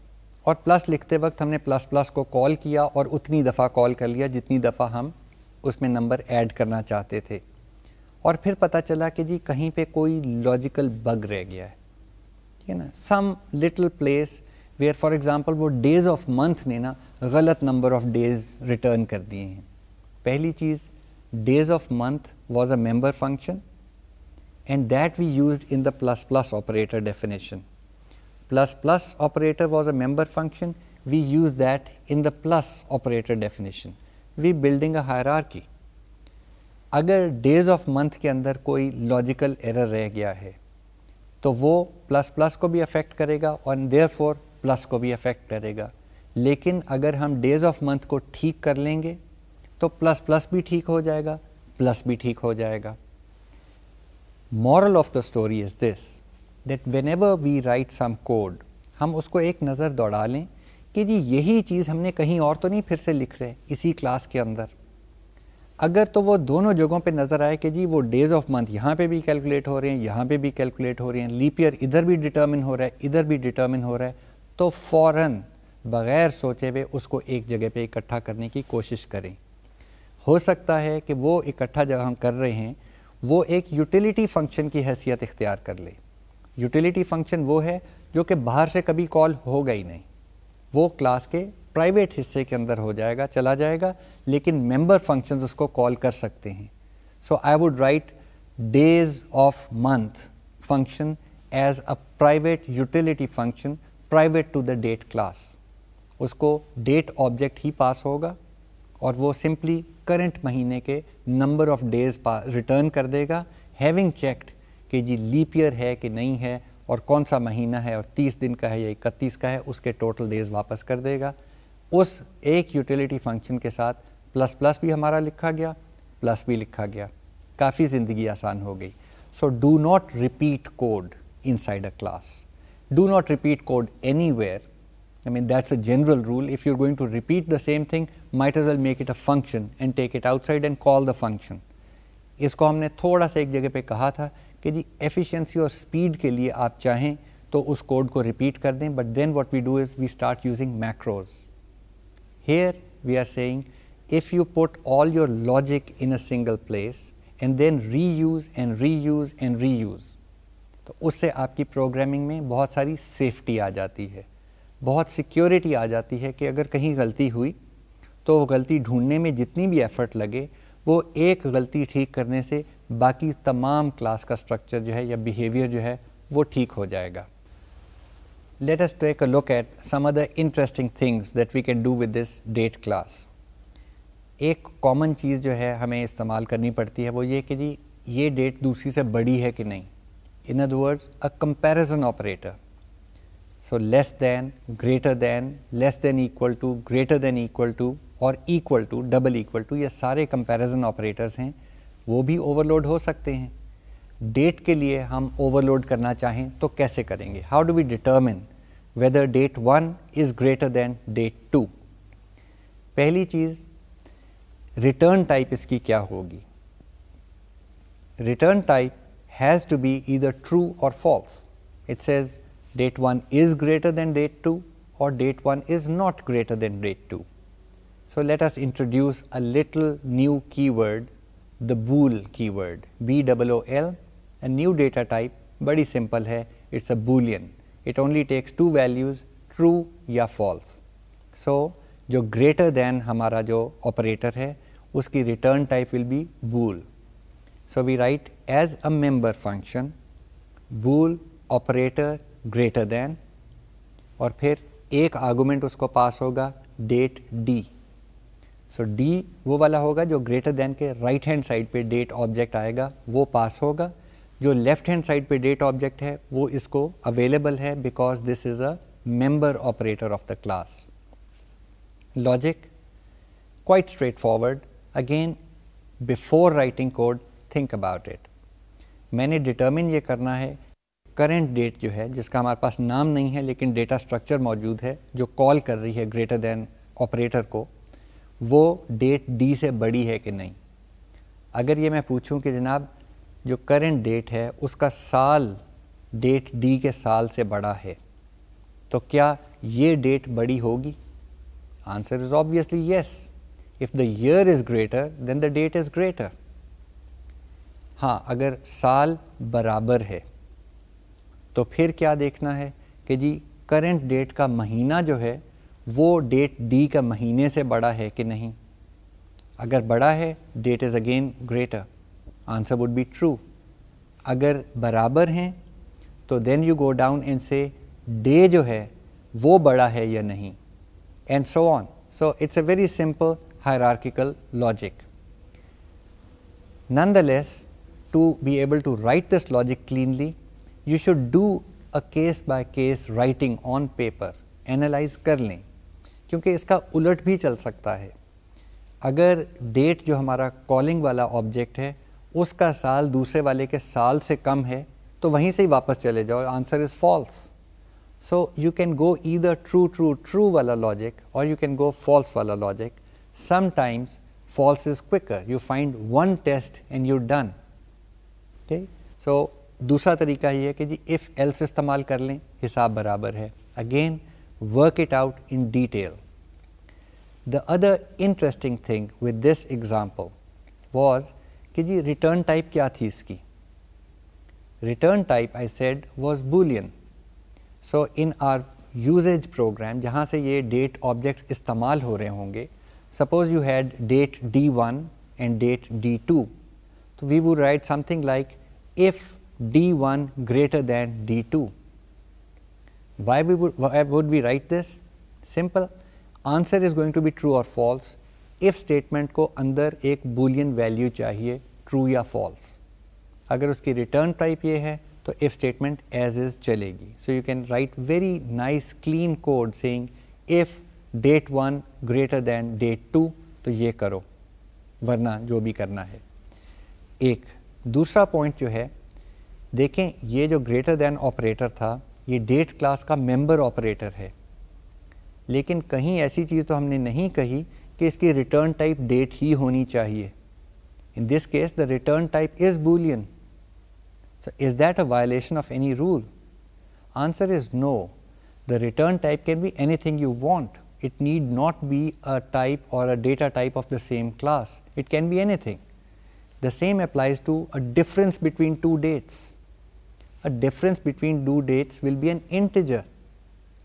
aur plus likhte vakt humne plus plus ko call kiya, aur utni dafa call kar liya, jitni dafa ham usme number add karna chahte the. Aur phir pata chala ke ji, kahin pe koi logical bug reh gaya hai. you know, some little place where for example वो days of month ने ना गलत number of days return कर दिए हैं पहली चीज़ days of month was a member function and that we used in the plus plus operator definition. Plus plus operator was a member function, we used that in the plus operator definition. We building a hierarchy. अगर days of month के अंदर कोई logical error रह गया है तो वो plus plus को भी अफेक्ट करेगा और देयर फोर प्लस को भी अफेक्ट करेगा लेकिन अगर हम डेज ऑफ मंथ को ठीक कर लेंगे तो प्लस प्लस भी ठीक हो जाएगा प्लस भी ठीक हो जाएगा moral of the story is this that whenever we write some code हम उसको एक नज़र दौड़ा लें कि जी यही चीज़ हमने कहीं और तो नहीं फिर से लिख रहे इसी क्लास के अंदर अगर तो वो दोनों जगहों पे नज़र आए कि जी वो डेज़ ऑफ मंथ यहाँ पे भी कैलकुलेट हो रहे हैं यहाँ पे भी कैलकुलेट हो रहे हैं लीप ईयर इधर भी डिटर्मिन हो रहा है इधर भी डिटर्मिन हो रहा है तो फ़ौर बग़ैर सोचे हुए उसको एक जगह पे इकट्ठा करने की कोशिश करें हो सकता है कि वो इकट्ठा जब हम कर रहे हैं वो एक यूटिलिटी फंक्शन की हैसियत इख्तियार कर ले यूटिलिटी फंक्शन वो है जो कि बाहर से कभी कॉल होगा ही नहीं वो क्लास के प्राइवेट हिस्से के अंदर हो जाएगा चला जाएगा लेकिन मेंबर फंक्शंस उसको कॉल कर सकते हैं so I would write days of month function as a private utility function private to the date class उसको डेट ऑब्जेक्ट ही पास होगा और वो सिंपली करंट महीने के नंबर ऑफ डेज रिटर्न कर देगा हैविंग चेक्ड कि जी लीप ईयर है कि नहीं है और कौन सा महीना है और 30 दिन का है या इकतीस का है उसके टोटल डेज वापस कर देगा उस एक यूटिलिटी फंक्शन के साथ प्लस प्लस भी हमारा लिखा गया प्लस भी लिखा गया काफ़ी ज़िंदगी आसान हो गई so do not repeat code inside a class do not repeat code any I mean, that's a general rule. If you're going to repeat the same thing, might as well make it a function and take it outside and call the function. इसको हमने थोड़ा सा एक जगह पे कहा था कि जी एफिशिएंसी और स्पीड के लिए आप चाहें तो उस कोड को रिपीट कर दें but then what we do is we start using macros Here we are saying if you put all your logic in a single place and then reuse and reuse and reuse तो उससे आपकी programming में बहुत सारी safety आ जाती है बहुत security आ जाती है कि अगर कहीं गलती हुई तो वो गलती ढूंढने में जितनी भी एफर्ट लगे वो एक गलती ठीक करने से बाकी तमाम क्लास का स्ट्रक्चर जो है या बिहेवियर जो है वो ठीक हो जाएगा let us take a look at some other interesting things that we can do with this date class. एक कॉमन चीज़ जो है हमें इस्तेमाल करनी पड़ती है वो ये कि जी ये डेट दूसरी से बड़ी है कि नहीं in other words a comparison operator so less than greater than less than equal to greater than equal to और equal to double equal to ये सारे कंपैरिजन ऑपरेटर्स हैं वो भी ओवरलोड हो सकते हैं डेट के लिए हम ओवरलोड करना चाहें तो कैसे करेंगे how do we determine whether date one is greater than date two पहली चीज़ रिटर्न टाइप इसकी क्या होगी return type has to be either true और false it says date one is greater than date two और date one is not greater than date two so let us introduce a little new keyword the bool keyword B double O L a new data type बड़ी simple hai it's a boolean it only takes two values true ya false so jo greater than hamara jo operator hai uski return type will be bool so we write as a member function bool operator greater than aur phir ek argument usko pass hoga date d so D वो वाला होगा जो greater than के right hand side पे date object आएगा वो pass होगा जो लेफ्ट हैंड साइड पे डेट ऑब्जेक्ट है वो इसको अवेलेबल है because this is a member operator of the class logic quite straightforward again before writing code think about it मैंने डिटर्मिन ये करना है करेंट डेट जो है जिसका हमारे पास नाम नहीं है लेकिन डेटा स्ट्रक्चर मौजूद है जो कॉल कर रही है ग्रेटर देन ऑपरेटर को वो डेट डी से बड़ी है कि नहीं अगर ये मैं पूछूं कि जनाब जो करेंट डेट है उसका साल डेट डी के साल से बड़ा है तो क्या ये डेट बड़ी होगी answer is obviously yes if the year is greater than the date is greater हाँ अगर साल बराबर है तो फिर क्या देखना है कि जी करंट डेट का महीना जो है वो डेट डी का महीने से बड़ा है कि नहीं अगर बड़ा है date is again greater answer would be true अगर बराबर हैं तो then you go down in say day जो है वो बड़ा है या नहीं and so on so it's a very simple hierarchical logic nonetheless to be able to write this logic cleanly you should do a case by case writing on paper analyze कर लें क्योंकि इसका उलट भी चल सकता है अगर डेट जो हमारा कॉलिंग वाला ऑब्जेक्ट है उसका साल दूसरे वाले के साल से कम है तो वहीं से ही वापस चले जाओ answer is false so you can go either true true true वाला लॉजिक और यू कैन गो फॉल्स वाला logic sometimes false is quicker you find one test and you done ठीक सो दूसरा तरीका ये है कि जी इफ़ एल्स इस्तेमाल कर लें हिसाब बराबर है again work it out in detail the other interesting thing with this example was कि जी रिटर्न टाइप क्या थी इसकी return type I said was boolean so in our usage program जहाँ से ये डेट ऑब्जेक्ट इस्तेमाल हो रहे होंगे suppose you had date D one and date D two तो we would write something like if D one greater than D two why we would we write this simple answer is going to be true और false if statement को अंदर एक boolean value चाहिए true या false अगर उसकी return type ये है तो इफ़ स्टेटमेंट एज इज़ चलेगी so you can write very nice clean code saying if date one greater than date two तो ये करो वरना जो भी करना है एक दूसरा पॉइंट जो है देखें ये जो ग्रेटर दैन ऑपरेटर था ये डेट क्लास का मेंबर ऑपरेटर है लेकिन कहीं ऐसी चीज़ तो हमने नहीं कही कि return type date डेट ही होनी चाहिए in this case the return type is boolean so is that a violation of any rule answer is no the return type can be anything you want it need not be a type or a data type of the same class it can be anything the same applies to a difference between two dates a difference between two dates will be an integer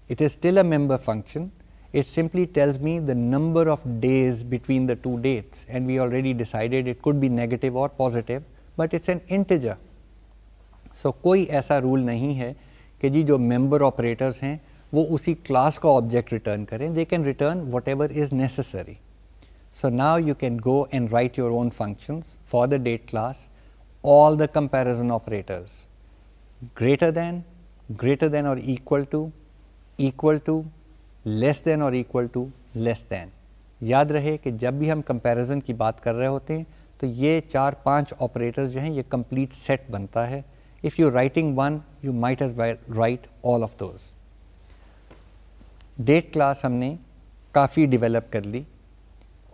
it is still a member function it simply tells me the number of days between the two dates and we already decided it could be negative or positive, but it's an integer. So कोई ऐसा rule नहीं है कि जी जो member operators हैं वो उसी class का object return करें they can return whatever is necessary. So now you can go and write your own functions for the date class, all the comparison operators, greater than, greater than or equal to, equal to, less than और equal to less than याद रहे कि जब भी हम comparison की बात कर रहे होते हैं तो ये चार पांच ऑपरेटर्स जो हैं ये कंप्लीट सेट बनता है if you writing one you might as write all of those date class हमने काफ़ी डिवेलप कर ली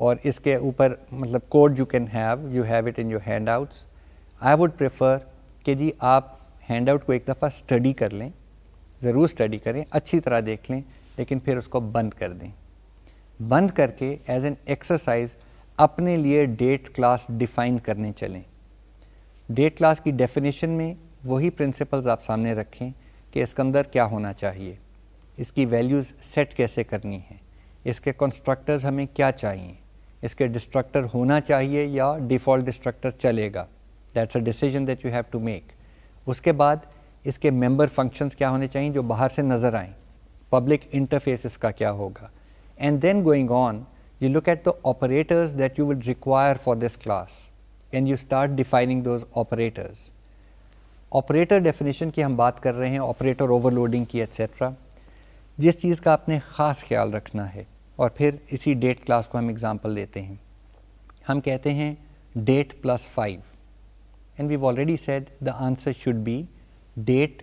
और इसके ऊपर मतलब code you can have you have it in your handouts I would prefer कि जी आप हैंड आउट को एक दफ़ा स्टडी कर लें ज़रूर स्टडी करें अच्छी तरह देख लें लेकिन फिर उसको बंद कर दें बंद करके एज एन एक्सरसाइज अपने लिए डेट क्लास डिफाइन करने चलें डेट क्लास की डेफिनेशन में वही प्रिंसिपल्स आप सामने रखें कि इसके अंदर क्या होना चाहिए इसकी वैल्यूज़ सेट कैसे करनी है इसके कंस्ट्रक्टर्स हमें क्या चाहिए इसके डिस्ट्रक्टर होना चाहिए या डिफ़ॉल्ट डिस्ट्रक्टर चलेगा that's a decision that you have to make उसके बाद इसके मेंबर फंक्शंस क्या होने चाहिए जो बाहर से नज़र आएँ public interfaces ka kya hoga. And then going on, you look at the operators that you would require for this class and you start defining those operators. Operator definition ki hum baat kar rahe hain, operator overloading ki, etc. Jis cheez ka apne khas ख्याल rakhna hai. Aur phir isi date class ko hum example lete hain. Hum kehte hain date plus five And we've already said the answer should be date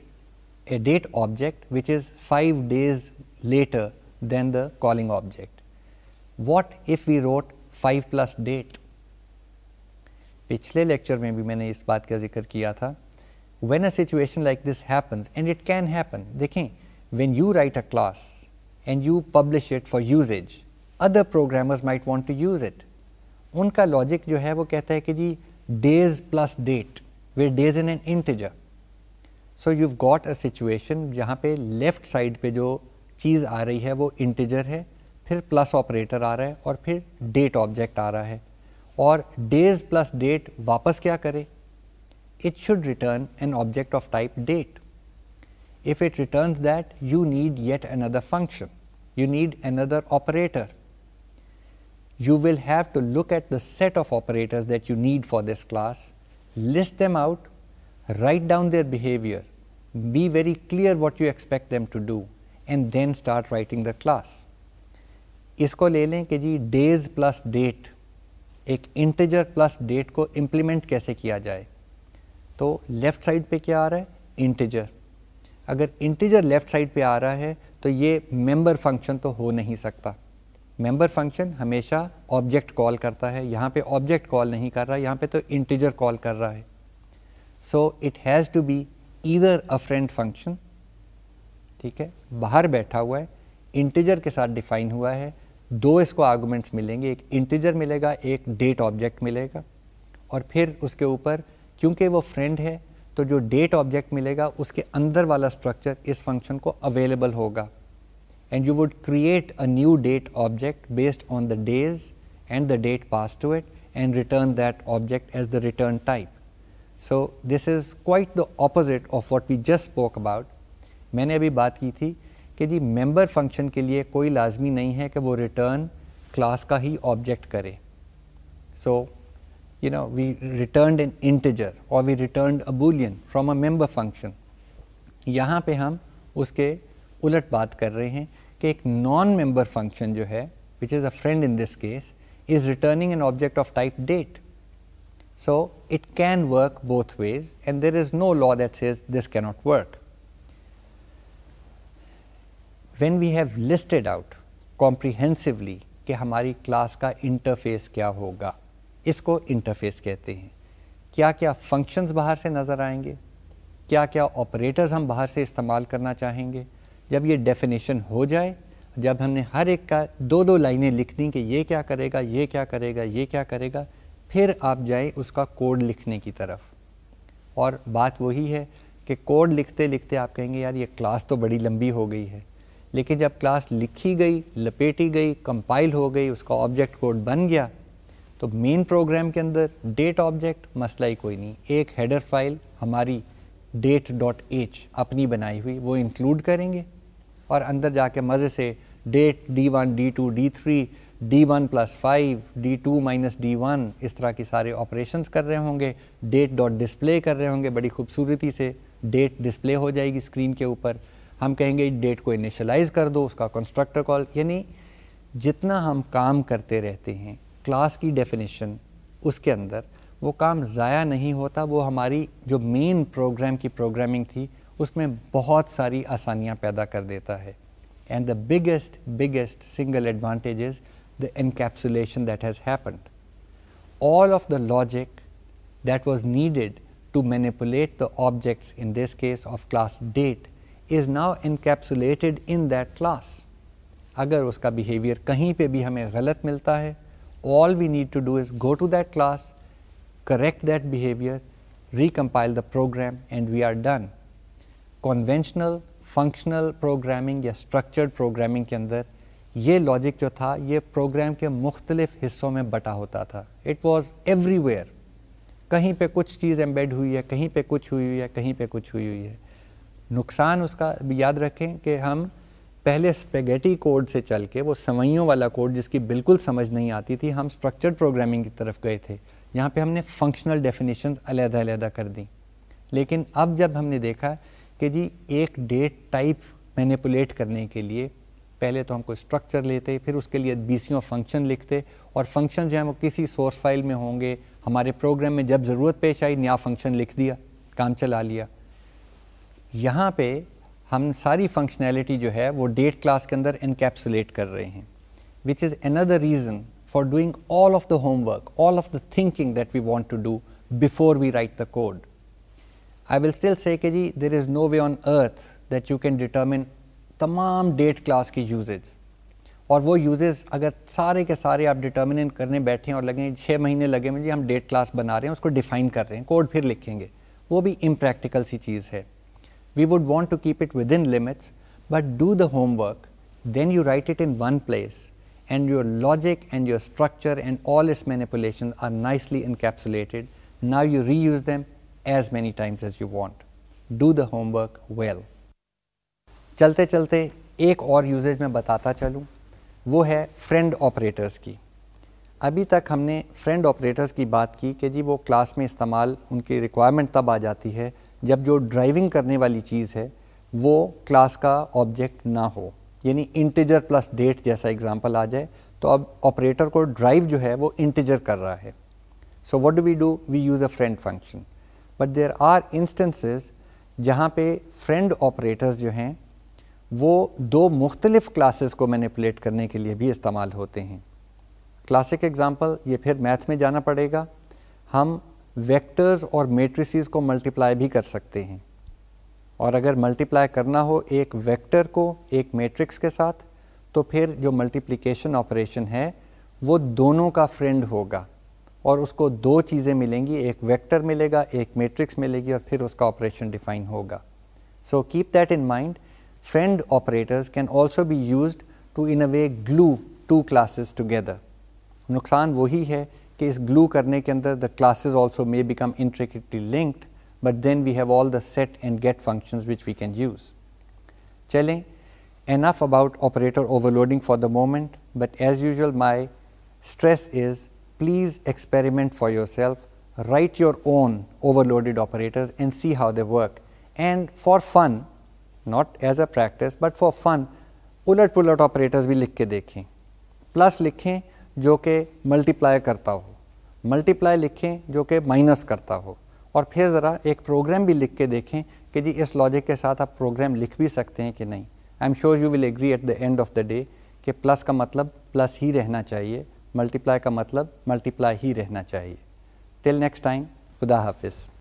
a date object which is 5 days later than the calling object. What if we wrote 5 plus date? पिछले lecture में भी मैंने इस बात का जिक्र किया था when a situation like this happens and it can happen देखें when you write a class and you publish it for usage other programmers might want to use it उनका लॉजिक जो है वो कहता है कि जी days plus date where days is an integer so you got a situation जहाँ पे लेफ्ट साइड पे जो चीज़ आ रही है वो इंटीजर है फिर प्लस ऑपरेटर आ रहा है और फिर डेट ऑब्जेक्ट आ रहा है और डेज प्लस डेट वापस क्या करे it should return an object of type date if it returns that you need yet another function you need another operator you will have to look at the set of operators that you need for this class list them out write down their behavior, be very clear what you expect them to do and then start writing the class. इसको ले लें कि जी days plus date एक integer plus date को implement कैसे किया जाए तो लेफ़्ट साइड पे क्या आ रहा है इंटेजर अगर इंटीजर लेफ़्ट साइड पे आ रहा है तो ये मेंबर फंक्शन तो हो नहीं सकता मेंबर फंक्शन हमेशा ऑब्जेक्ट कॉल करता है यहाँ पे ऑब्जेक्ट कॉल नहीं कर रहा यहाँ पे तो इंटीजर कॉल कर रहा है so it has to be either a friend function ठीक है बाहर बैठा हुआ है इंटीजर के साथ डिफाइन हुआ है दो इसको आर्गूमेंट्स मिलेंगे एक इंटीजर मिलेगा एक डेट ऑब्जेक्ट मिलेगा और फिर उसके ऊपर क्योंकि वो फ्रेंड है तो जो डेट ऑब्जेक्ट मिलेगा उसके अंदर वाला स्ट्रक्चर इस फंक्शन को अवेलेबल होगा and you would create a new date object based on the days and the date passed to it and return that object as the return type so this is quite the opposite of what we just spoke about मैंने अभी बात की थी कि जी member function के लिए कोई लाजमी नहीं है कि वो रिटर्न क्लास का ही ऑब्जेक्ट करे so you know we return in integer और we return a from a member function यहाँ पे हम उसके उलट बात कर रहे हैं कि एक नॉन मेंबर फंक्शन जो है which is a friend in this case is returning an object of type date So, it can work both ways and there is no law that says this cannot work. When we have listed out comprehensively कि हमारी class का interface क्या होगा इसको interface कहते हैं क्या क्या फंक्शंस बाहर से नज़र आएंगे क्या क्या ऑपरेटर्स हम बाहर से इस्तेमाल करना चाहेंगे जब ये डेफिनेशन हो जाए जब हमने हर एक का दो दो लाइनें लिख दी कि ये क्या करेगा ये क्या करेगा ये क्या करेगा फिर आप जाएं उसका कोड लिखने की तरफ और बात वही है कि कोड लिखते लिखते आप कहेंगे यार ये क्लास तो बड़ी लंबी हो गई है लेकिन जब क्लास लिखी गई लपेटी गई कंपाइल हो गई उसका ऑब्जेक्ट कोड बन गया तो मेन प्रोग्राम के अंदर डेट ऑब्जेक्ट मसला ही कोई नहीं एक हेडर फाइल हमारी डेट डॉट एच अपनी बनाई हुई वो इंक्लूड करेंगे और अंदर जाके मज़े से date D one d two d three d one plus five d two minus d one इस तरह के सारे ऑपरेशंस कर रहे होंगे डेट डॉट डिस्प्ले कर रहे होंगे बड़ी खूबसूरती से डेट डिस्प्ले हो जाएगी स्क्रीन के ऊपर हम कहेंगे डेट को इनिशलाइज कर दो उसका कंस्ट्रक्टर कॉल यानी जितना हम काम करते रहते हैं क्लास की डेफिनेशन उसके अंदर वो काम ज़ाया नहीं होता वो हमारी जो मेन प्रोग्राम की प्रोग्रामिंग थी उसमें बहुत सारी आसानियाँ पैदा कर देता है and the biggest biggest single advantages the encapsulation that has happened. All of the logic that was needed to manipulate the objects, in this case of class date, is now encapsulated in that class. अगर उसका behavior कहीं पे भी हमें all we need to do is go to that class, correct that behavior, recompile the program, and we are done. Conventional, functional programming या structured programming के अंदर ये लॉजिक जो था ये प्रोग्राम के मुख्तलिफ हिस्सों में बटा होता था इट वॉज एवरीवेयर कहीं पे कुछ चीज़ एम्बेड हुई है कहीं पे कुछ हुई हुई है कहीं पे कुछ हुई हुई है नुकसान उसका याद रखें कि हम पहले स्पेगेटी कोड से चल के वो सवैयों वाला कोड जिसकी बिल्कुल समझ नहीं आती थी हम स्ट्रक्चर्ड प्रोग्रामिंग की तरफ गए थे यहाँ पे हमने फंक्शनल डेफिनेशन अलहदा अलहदा कर दी लेकिन अब जब हमने देखा कि जी एक डेट टाइप मैनिपुलेट करने के लिए पहले तो हम कोई स्ट्रक्चर लेते फिर उसके लिए बीसियों फंक्शन लिखते और फंक्शन जो है वो किसी सोर्स फाइल में होंगे हमारे प्रोग्राम में जब ज़रूरत पेश आई नया फंक्शन लिख दिया काम चला लिया यहाँ पे हम सारी फंक्शनैलिटी जो है वो डेट क्लास के अंदर इनकेप्सुलेट कर रहे हैं which is another reason for doing all of the homework all of the thinking that we want to do before we write the code I will still say जी there is no way on earth that you can determine तमाम date class की usages और वो usage अगर सारे के सारे आप डिटर्मिनेट करने बैठे और लगें छः महीने लगे मुझे हम डेट क्लास बना रहे हैं उसको डिफाइन कर रहे हैं कोड फिर लिखेंगे वो भी इम्प्रैक्टिकल सी चीज़ है we would want to keep it within limits but do the homework then you write it in one place and logic and your structure and all and manipulation are nicely encapsulated now you reuse them as many times as you want do the homework well चलते चलते एक और usage में बताता चलूँ वो है friend operators की अभी तक हमने फ्रेंड ऑपरेटर्स की बात की कि जी वो क्लास में इस्तेमाल उनकी रिक्वायरमेंट तब आ जाती है जब जो ड्राइविंग करने वाली चीज़ है वो क्लास का ऑब्जेक्ट ना हो यानी इंटीजर प्लस डेट जैसा एग्जांपल आ जाए तो अब ऑपरेटर को ड्राइव जो है वो इंटीजर कर रहा है so what do we do we use a friend function but there are instances जहाँ पे फ्रेंड ऑपरेटर्स जो हैं वो दो मुख्तलिफ़ क्लासेस को मैनिपुलेट करने के लिए भी इस्तेमाल होते हैं क्लासिक एग्ज़ाम्पल ये फिर मैथ में जाना पड़ेगा हम वेक्टर्स और मेट्रिसज को मल्टीप्लाई भी कर सकते हैं और अगर मल्टीप्लाई करना हो एक वेक्टर को एक मैट्रिक्स के साथ तो फिर जो मल्टीप्लिकेशन ऑपरेशन है वो दोनों का फ्रेंड होगा और उसको दो चीज़ें मिलेंगी एक वेक्टर मिलेगा एक मैट्रिक्स मिलेगी और फिर उसका ऑपरेशन डिफाइन होगा so keep that in mind friend operators can also be used to in a way glue two classes together. नुकसान वही है कि इस glue करने के the classes also may become intricately linked but then we have all the set and get functions which we can use. enough about operator overloading for the moment but as usual my stress is please experiment for yourself write your own overloaded operators and see how they work and for fun not as a practice but for fun उलट पुलट operators भी लिख के देखें plus लिखें जो कि multiply करता हो मल्टीप्लाई लिखें जो कि माइनस करता हो और फिर ज़रा एक प्रोग्राम भी लिख के देखें कि जी इस लॉजिक के साथ आप प्रोग्राम लिख भी सकते हैं कि नहीं I am sure you will agree at the end of the day कि प्लस का मतलब प्लस ही रहना चाहिए मल्टीप्लाई का मतलब मल्टीप्लाई ही रहना चाहिए टिल नेक्स्ट टाइम खुदा हाफिज़